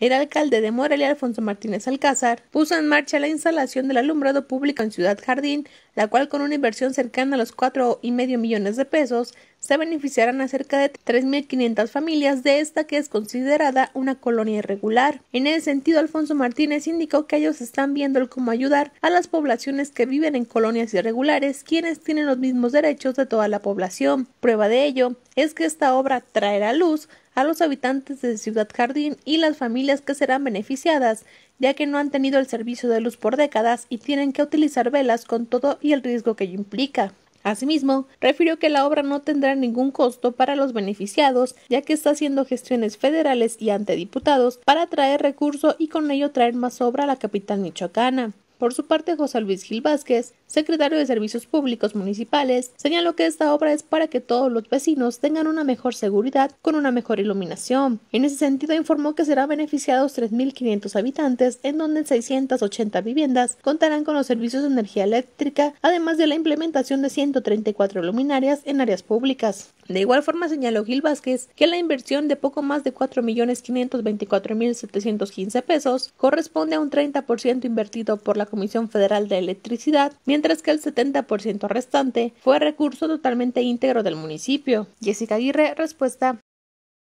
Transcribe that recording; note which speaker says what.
Speaker 1: El alcalde de Morelia, Alfonso Martínez Alcázar, puso en marcha la instalación del alumbrado público en Ciudad Jardín, la cual con una inversión cercana a los cuatro y medio millones de pesos se beneficiarán a cerca de 3.500 familias de esta que es considerada una colonia irregular. En ese sentido, Alfonso Martínez indicó que ellos están viendo cómo ayudar a las poblaciones que viven en colonias irregulares, quienes tienen los mismos derechos de toda la población. Prueba de ello es que esta obra traerá luz a los habitantes de Ciudad Jardín y las familias que serán beneficiadas, ya que no han tenido el servicio de luz por décadas y tienen que utilizar velas con todo y el riesgo que ello implica. Asimismo, refirió que la obra no tendrá ningún costo para los beneficiados, ya que está haciendo gestiones federales y ante diputados para traer recurso y con ello traer más obra a la capital michoacana. Por su parte, José Luis Gil Vázquez secretario de Servicios Públicos Municipales, señaló que esta obra es para que todos los vecinos tengan una mejor seguridad con una mejor iluminación. En ese sentido, informó que serán beneficiados 3.500 habitantes, en donde 680 viviendas contarán con los servicios de energía eléctrica, además de la implementación de 134 luminarias en áreas públicas. De igual forma, señaló Gil Vázquez que la inversión de poco más de 4.524.715 pesos corresponde a un 30% invertido por la Comisión Federal de Electricidad, mientras que el 70% restante fue recurso totalmente íntegro del municipio. Jessica Aguirre, respuesta.